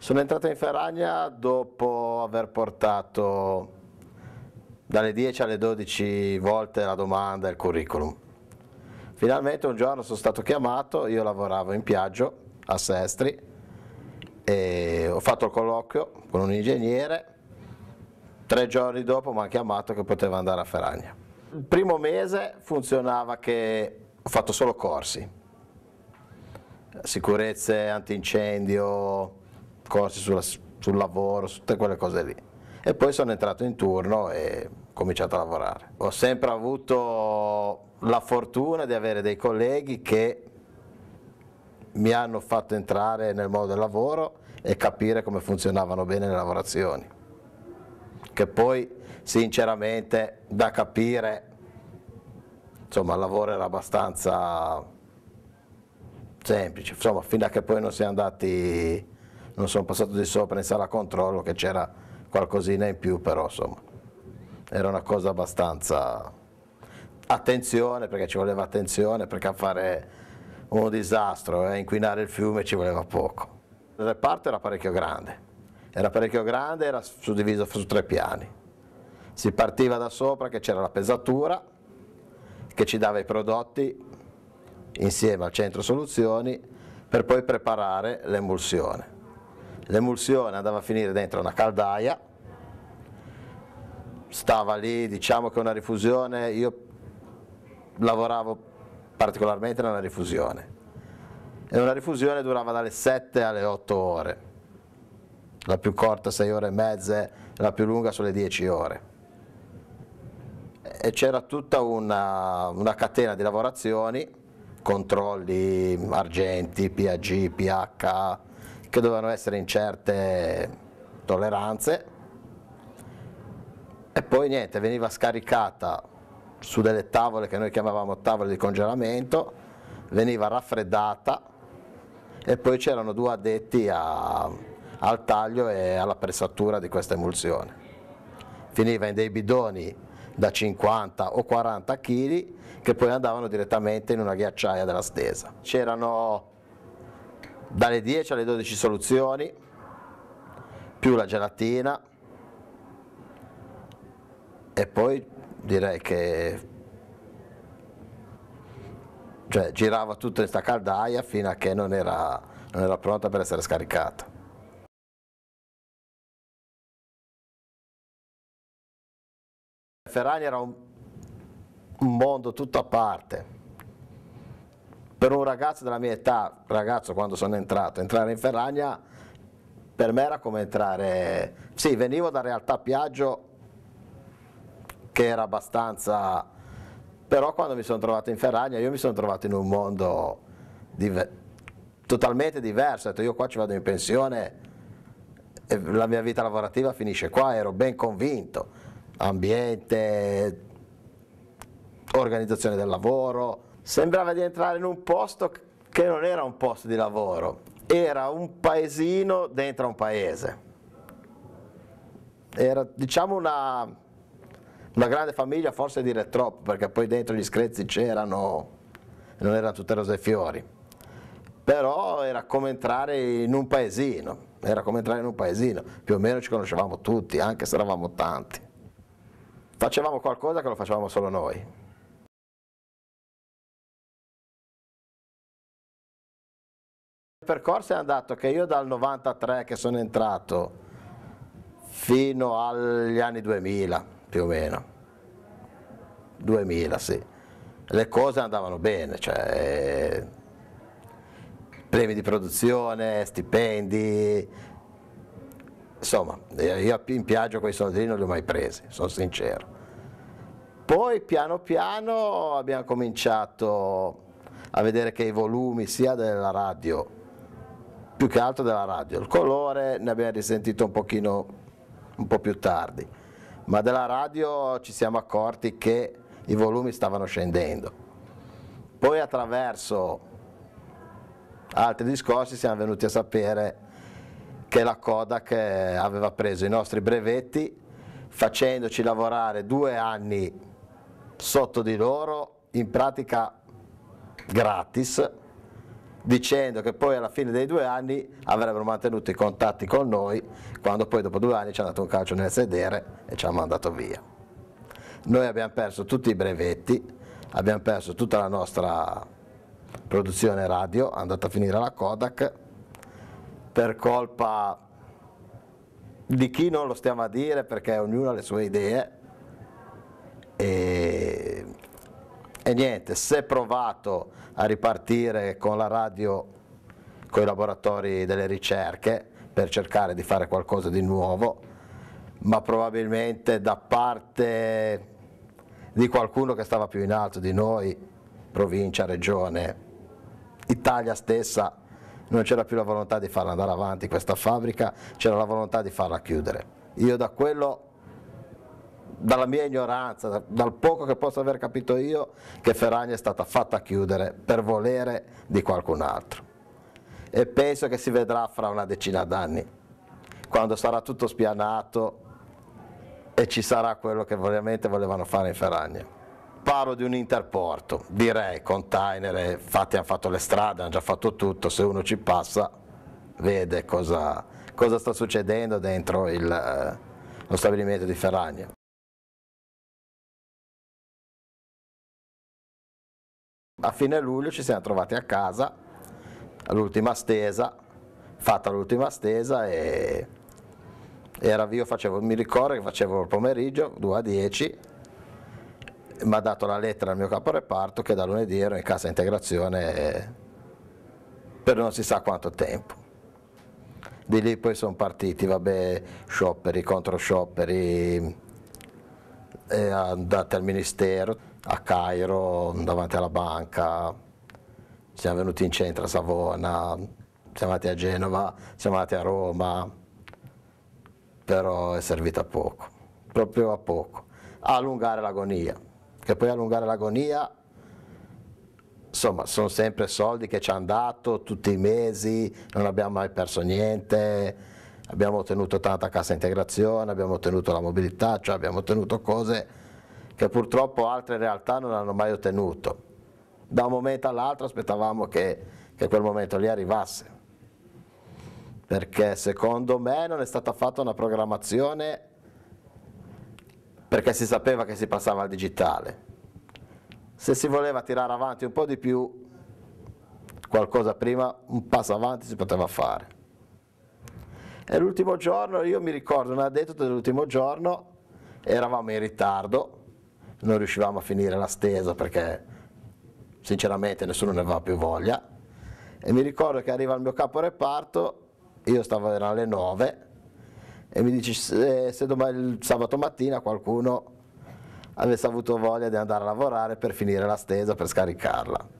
Sono entrata in Ferragna dopo aver portato dalle 10 alle 12 volte la domanda e il curriculum. Finalmente un giorno sono stato chiamato, io lavoravo in Piaggio a Sestri e ho fatto il colloquio con un ingegnere. Tre giorni dopo mi ha chiamato che poteva andare a Ferragna. Il primo mese funzionava che ho fatto solo corsi, sicurezze, antincendio, corsi sulla, sul lavoro, su tutte quelle cose lì. E poi sono entrato in turno e ho cominciato a lavorare. Ho sempre avuto la fortuna di avere dei colleghi che mi hanno fatto entrare nel mondo del lavoro e capire come funzionavano bene le lavorazioni, che poi sinceramente da capire, insomma il lavoro era abbastanza semplice, insomma fino a che poi non siamo andati non sono passato di sopra in sala controllo che c'era qualcosina in più, però insomma era una cosa abbastanza attenzione perché ci voleva attenzione perché a fare un disastro e eh, inquinare il fiume ci voleva poco. Il reparto era parecchio grande, era parecchio grande, era suddiviso su tre piani. Si partiva da sopra che c'era la pesatura che ci dava i prodotti insieme al centro soluzioni per poi preparare l'emulsione l'emulsione andava a finire dentro una caldaia, stava lì, diciamo che una rifusione, io lavoravo particolarmente nella rifusione e una rifusione durava dalle 7 alle 8 ore, la più corta 6 ore e mezza, la più lunga sulle 10 ore e c'era tutta una, una catena di lavorazioni, controlli, argenti, PAG, PH, che dovevano essere in certe tolleranze e poi niente, veniva scaricata su delle tavole che noi chiamavamo tavole di congelamento, veniva raffreddata e poi c'erano due addetti a, al taglio e alla pressatura di questa emulsione. Finiva in dei bidoni da 50 o 40 kg che poi andavano direttamente in una ghiacciaia della stesa. C'erano dalle 10 alle 12 soluzioni, più la gelatina e poi direi che cioè, girava in questa caldaia fino a che non era, non era pronta per essere scaricata. Ferragni era un, un mondo tutto a parte, per un ragazzo della mia età, ragazzo quando sono entrato, entrare in Ferragna per me era come entrare, sì venivo da realtà Piaggio che era abbastanza, però quando mi sono trovato in Ferragna io mi sono trovato in un mondo diver... totalmente diverso, ho detto io qua ci vado in pensione e la mia vita lavorativa finisce qua, ero ben convinto, ambiente, organizzazione del lavoro, sembrava di entrare in un posto che non era un posto di lavoro, era un paesino dentro un paese. Era diciamo una, una grande famiglia, forse dire troppo, perché poi dentro gli screzzi c'erano, non erano tutte rose e fiori, però era come entrare in un paesino, era come entrare in un paesino, più o meno ci conoscevamo tutti, anche se eravamo tanti. Facevamo qualcosa che lo facevamo solo noi. percorso è andato che io dal 93 che sono entrato fino agli anni 2000 più o meno 2000 sì le cose andavano bene cioè eh, premi di produzione stipendi insomma eh, io in piaggio quei soldi non li ho mai presi sono sincero poi piano piano abbiamo cominciato a vedere che i volumi sia della radio più che altro della radio. Il colore ne abbiamo risentito un pochino un po' più tardi, ma della radio ci siamo accorti che i volumi stavano scendendo. Poi attraverso altri discorsi siamo venuti a sapere che la Kodak eh, aveva preso i nostri brevetti facendoci lavorare due anni sotto di loro in pratica gratis dicendo che poi alla fine dei due anni avrebbero mantenuto i contatti con noi, quando poi dopo due anni ci hanno dato un calcio nel sedere e ci hanno mandato via. Noi abbiamo perso tutti i brevetti, abbiamo perso tutta la nostra produzione radio, è andata a finire alla Kodak, per colpa di chi non lo stiamo a dire perché ognuno ha le sue idee, niente, se provato a ripartire con la radio, con i laboratori delle ricerche, per cercare di fare qualcosa di nuovo, ma probabilmente da parte di qualcuno che stava più in alto di noi, provincia, regione, Italia stessa, non c'era più la volontà di farla andare avanti questa fabbrica, c'era la volontà di farla chiudere. Io da quello dalla mia ignoranza, dal poco che posso aver capito io, che Ferragna è stata fatta chiudere per volere di qualcun altro. E penso che si vedrà fra una decina d'anni, quando sarà tutto spianato e ci sarà quello che veramente volevano fare in Ferragna. Parlo di un interporto, direi container, infatti hanno fatto le strade, hanno già fatto tutto, se uno ci passa vede cosa, cosa sta succedendo dentro il, eh, lo stabilimento di Ferragna. a fine luglio ci siamo trovati a casa all'ultima stesa, fatta l'ultima stesa e era, io facevo, mi ricordo che facevo il pomeriggio 2 a 10 mi ha dato la lettera al mio caporeparto che da lunedì ero in cassa integrazione per non si sa quanto tempo. Di lì poi sono partiti, vabbè, scioperi, contro scioperi, eh, andate al ministero, a Cairo, davanti alla banca, siamo venuti in centro a Savona, siamo andati a Genova, siamo andati a Roma, però è servito a poco, proprio a poco, a allungare l'agonia, che poi allungare l'agonia, insomma, sono sempre soldi che ci hanno dato tutti i mesi, non abbiamo mai perso niente, abbiamo ottenuto tanta cassa integrazione, abbiamo ottenuto la mobilità, cioè abbiamo ottenuto cose che purtroppo altre realtà non hanno mai ottenuto. Da un momento all'altro aspettavamo che, che quel momento lì arrivasse, perché secondo me non è stata fatta una programmazione perché si sapeva che si passava al digitale. Se si voleva tirare avanti un po' di più, qualcosa prima, un passo avanti si poteva fare. E l'ultimo giorno, io mi ricordo un addetto dell'ultimo giorno, eravamo in ritardo, non riuscivamo a finire la stesa perché sinceramente nessuno ne aveva più voglia e mi ricordo che arriva il mio capo reparto, io stavo alle 9 e mi dice se, se domani sabato mattina qualcuno avesse avuto voglia di andare a lavorare per finire la stesa, per scaricarla.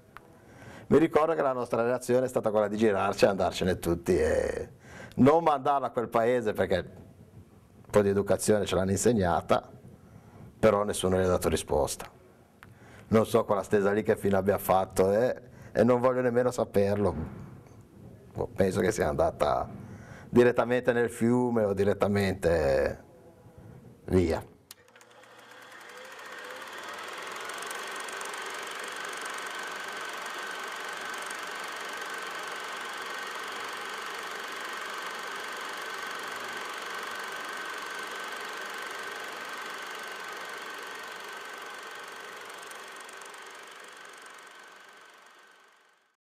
Mi ricordo che la nostra reazione è stata quella di girarci e andarcene tutti e non mandarla a quel paese perché un po' di educazione ce l'hanno insegnata però nessuno gli ha dato risposta. Non so quella stesa lì che fine abbia fatto eh, e non voglio nemmeno saperlo. Boh, penso che sia andata direttamente nel fiume o direttamente via.